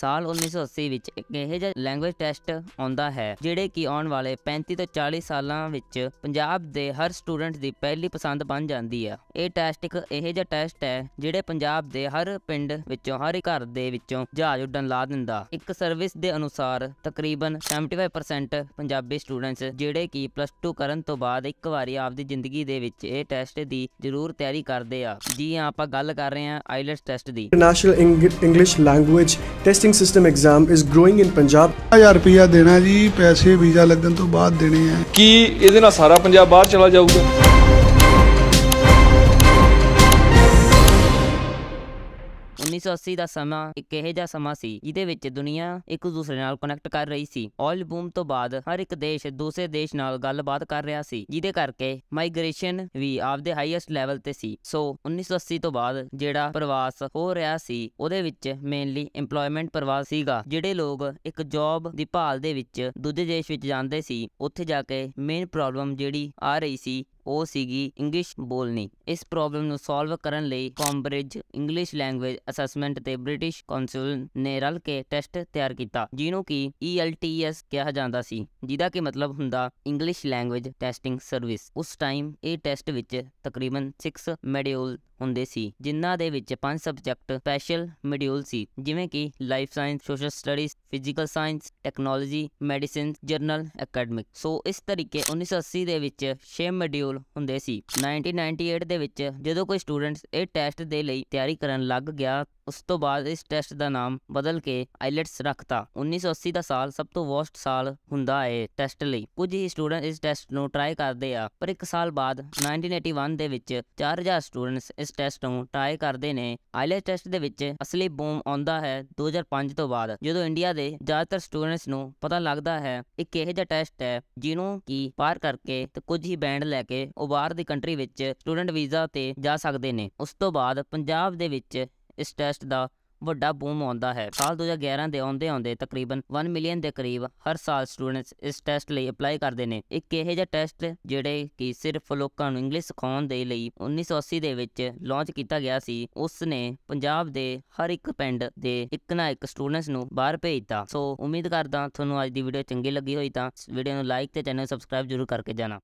ਸਾਲ 1980 ਵਿੱਚ ਇੱਕ ਇਹੋ ਜਿਹਾ ਲੈਂਗੁਏਜ ਟੈਸਟ ਆਉਂਦਾ ਹੈ ਜਿਹੜੇ ਕਿ ਆਉਣ ਵਾਲੇ 35 ਤੋਂ 40 ਸਾਲਾਂ ਵਿੱਚ ਪੰਜਾਬ ਦੇ ਹਰ ਸਟੂਡੈਂਟ ਦੀ ਪਹਿਲੀ ਪਸੰਦ ਬਣ ਜਾਂਦੀ ਹੈ ਇਹ ਟੈਸਟ ਇੱਕ ਇਹੋ ਜਿਹਾ ਟੈਸਟ ਹੈ ਜਿਹੜੇ ਪੰਜਾਬ ਦੇ ਹਰ ਪਿੰਡ ਵਿੱਚੋਂ ਹਰ ਘਰ ਦੇ ਵਿੱਚੋਂ ਜਹਾਜ਼ ਉੱਡਣ ਲਾ ਦਿੰਦਾ ਇੱਕ ਸਰਵਿਸ ਦੇ ਅਨੁਸਾਰ ਤਕਰੀਬਨ 75% ਪੰਜਾਬੀ ਸਟੂਡੈਂਟਸ ਜਿਹੜੇ ਕਿ ਪਲੱਸ 2 ਕਰਨ ਤੋਂ ਬਾਅਦ ਇੱਕ ਵਾਰੀ ਆਪਦੀ ਜ਼ਿੰਦਗੀ ਦੇ ਵਿੱਚ ਇਹ ਟੈਸਟ ਦੀ ਜ਼ਰੂਰ ਤਿਆਰੀ ਕਰਦੇ ਆ ਜੀ ਆਪਾਂ ਗੱਲ ਕਰ ਰਹੇ ਹਾਂ ਆਈਲਟਸ ਟੈਸਟ ਦੀ international English language test costing system exam is growing in Punjab 1000 ਰੁਪਿਆ ਦੇਣਾ ਜੀ ਪੈਸੇ ਵੀਜ਼ਾ ਲੱਗਣ ਤੋਂ ਬਾਅਦ ਦੇਣੇ ਆ ਕੀ ਇਹਦੇ ਨਾਲ ਸਾਰਾ ਪੰਜਾਬ ਬਾਹਰ ਚਲਾ ਜਾਊਗਾ 1980 ਦਾ ਸਮਾਂ ਇੱਕ ਇਹੋ ਜਿਹਾ ਸਮਾਂ ਸੀ ਜਿਹਦੇ ਵਿੱਚ ਦੁਨੀਆ ਇੱਕ ਦੂਸਰੇ ਨਾਲ ਕਨੈਕਟ ਕਰ ਰਹੀ ਸੀ ਆਇਲ ਬੂਮ ਤੋਂ ਬਾਅਦ ਹਰ ਇੱਕ ਦੇਸ਼ ਦੂਸਰੇ ਦੇਸ਼ ਨਾਲ ਗੱਲਬਾਤ ਕਰ ਰਿਹਾ ਸੀ ਜਿਹਦੇ ਕਰਕੇ ਮਾਈਗ੍ਰੇਸ਼ਨ ਵੀ ਆਪਦੇ ਹਾਈਐਸਟ ਲੈਵਲ ਤੇ ਸੀ ਸੋ 1980 ਤੋਂ ਬਾਅਦ ਜਿਹੜਾ ਪ੍ਰਵਾਸ ਹੋ ਰਿਹਾ ਸੀ ਉਹਦੇ ਵਿੱਚ ਮੇਨਲੀ ਏਮਪਲੋਇਮੈਂਟ ਪ੍ਰਵਾਸ ਸੀਗਾ ਜਿਹੜੇ ਲੋਕ ਇੱਕ ਜੌਬ ਦੀ ਭਾਲ ਦੇ ਵਿੱਚ ਦੂਜੇ ਦੇਸ਼ ਵਿੱਚ ਜਾਂਦੇ ਸੀ ਉੱਥੇ ਜਾ ਕੇ ਮੇਨ ਪ੍ਰੋਬਲਮ ਜਿਹੜੀ ਆ ਰਹੀ ਸੀ ਉਹ ਸੀਗੀ ਇੰਗਲਿਸ਼ ਬੋਲਣੀ ਇਸ ਪ੍ਰੋਬਲਮ ਨੂੰ ਸੋਲਵ ਕਰਨ ਲਈ ਕੰਬਰਿਜ ਇੰਗਲਿਸ਼ ਲੈਂਗੁਏਜ ਅਸੈਸਮੈਂਟ ਤੇ ਬ੍ਰਿਟਿਸ਼ ਕਾਉਂਸਲ ਨੇ ਰਲ ਕੇ ਟੈਸਟ ਤਿਆਰ ਕੀਤਾ ਜਿਹਨੂੰ ਕਿ ELTS ਕਿਹਾ ਜਾਂਦਾ ਸੀ ਜਿਹਦਾ ਕਿ ਮਤਲਬ ਹੁੰਦਾ ਇੰਗਲਿਸ਼ ਲੈਂਗੁਏਜ ਟੈਸਟਿੰਗ ਸਰਵਿਸ ਉਸ ਟਾਈਮ ਇਹ ਟੈਸਟ ਵਿੱਚ ਤਕਰੀਬਨ 6 ਮੋਡਿਊਲ ਹੁੰਦੇ ਸੀ ਜਿਨ੍ਹਾਂ ਦੇ ਵਿੱਚ ਪੰਜ ਸਬਜੈਕਟ ਸਪੈਸ਼ਲ ਮੋਡਿਊਲ ਸੀ ਜਿਵੇਂ ਕਿ life science social studies physical science technology medicine general academic so ਇਸ ਤਰੀਕੇ 1980 ਦੇ ਵਿੱਚ 6 ਮੋਡਿਊਲ ਹੁੰਦੇ ਸੀ 1998 ਦੇ ਵਿੱਚ ਜਦੋਂ ਕੋਈ ਸਟੂਡੈਂਟਸ ਇਹ ਟੈਸਟ ਦੇ ਲਈ ਤਿਆਰੀ ਕਰਨ ਲੱਗ ਗਿਆ ਉਸ ਤੋਂ ਬਾਅਦ ਇਸ ਟੈਸਟ ਦਾ ਨਾਮ ਬਦਲ ਕੇ ਆਈਲੈਟਸ ਰੱਖਤਾ 1980 ਦਾ ਸਾਲ ਸਭ ਤੋਂ ਵਰਸਟ ਸਾਲ ਹੁੰਦਾ ਹੈ ਟੈਸਟ ਲਈ ਕੁਝ ਹੀ ਸਟੂਡੈਂਟ ਇਸ ਟੈਸਟ ਨੂੰ ਟਰਾਈ ਕਰਦੇ ਆ ਪਰ 1 ਸਾਲ ਬਾਅਦ 1981 ਦੇ ਵਿੱਚ 4000 ਸਟੂਡੈਂਟਸ ਇਸ ਟੈਸਟ ਨੂੰ ਟਰਾਈ ਕਰਦੇ ਨੇ ਆਈਲੈਟਸ ਟੈਸਟ ਦੇ ਵਿੱਚ ਅਸਲੀ ਬੂਮ ਆਉਂਦਾ ਹੈ 2005 ਤੋਂ ਬਾਅਦ ਜਦੋਂ ਇੰਡੀਆ ਦੇ ਜ਼ਿਆਦਾਤਰ ਸਟੂਡੈਂਟਸ ਨੂੰ ਪਤਾ ਲੱਗਦਾ ਹੈ ਇਹ ਕਿਹੋ ਜਿਹਾ ਟੈਸਟ ਹੈ ਜਿਹਨੂੰ ਕੀ ਪਾਰ ਕਰਕੇ ਤੇ ਕੁਝ ਹੀ ਬੈਂਡ ਲੈ ਕੇ ਉਹ ਬਾਹਰ ਦੀ ਕੰਟਰੀ ਵਿੱਚ ਸਟੂਡੈਂਟ ਵੀਜ਼ਾ ਤੇ ਜਾ ਸਕਦੇ ਨੇ ਉਸ ਤੋਂ ਬਾਅਦ ਪੰਜਾਬ ਦੇ ਵਿੱਚ ਇਸ ਟੈਸਟ ਦਾ ਵੱਡਾ ਬੂਮ ਆਉਂਦਾ ਹੈ ਸਾਲ 2011 ਦੇ ਆਉਂਦੇ ਆਉਂਦੇ ਤਕਰੀਬਨ 1 ਮਿਲੀਅਨ ਦੇ ਕਰੀਬ ਹਰ ਸਾਲ ਸਟੂਡੈਂਟਸ ਇਸ ਟੈਸਟ ਲਈ ਅਪਲਾਈ ਕਰਦੇ ਨੇ ਇੱਕ ਇਹੋ ਜਿਹਾ ਟੈਸਟ ਜਿਹੜੇ ਕਿ ਸਿਰਫ ਲੋਕਾਂ ਨੂੰ ਇੰਗਲਿਸ਼ ਸਿਖਾਉਣ ਦੇ ਲਈ 1980 ਦੇ ਵਿੱਚ ਲਾਂਚ ਕੀਤਾ ਗਿਆ ਸੀ ਉਸ ਨੇ ਪੰਜਾਬ ਦੇ ਹਰ ਇੱਕ ਪਿੰਡ ਦੇ ਇੱਕ ਨਾ ਇੱਕ ਸਟੂਡੈਂਟਸ ਨੂੰ ਬਾਹਰ ਭੇਜਤਾ ਸੋ ਉਮੀਦ ਕਰਦਾ ਤੁਹਾਨੂੰ ਅੱਜ ਦੀ ਵੀਡੀਓ ਚੰਗੀ ਲੱਗੀ ਹੋਈ ਤਾਂ ਵੀਡੀਓ ਨੂੰ ਲਾਈਕ ਤੇ ਚੈਨਲ ਸਬਸਕ੍ਰਾਈਬ ਜ਼ਰੂਰ ਕਰਕੇ ਜਾਣਾ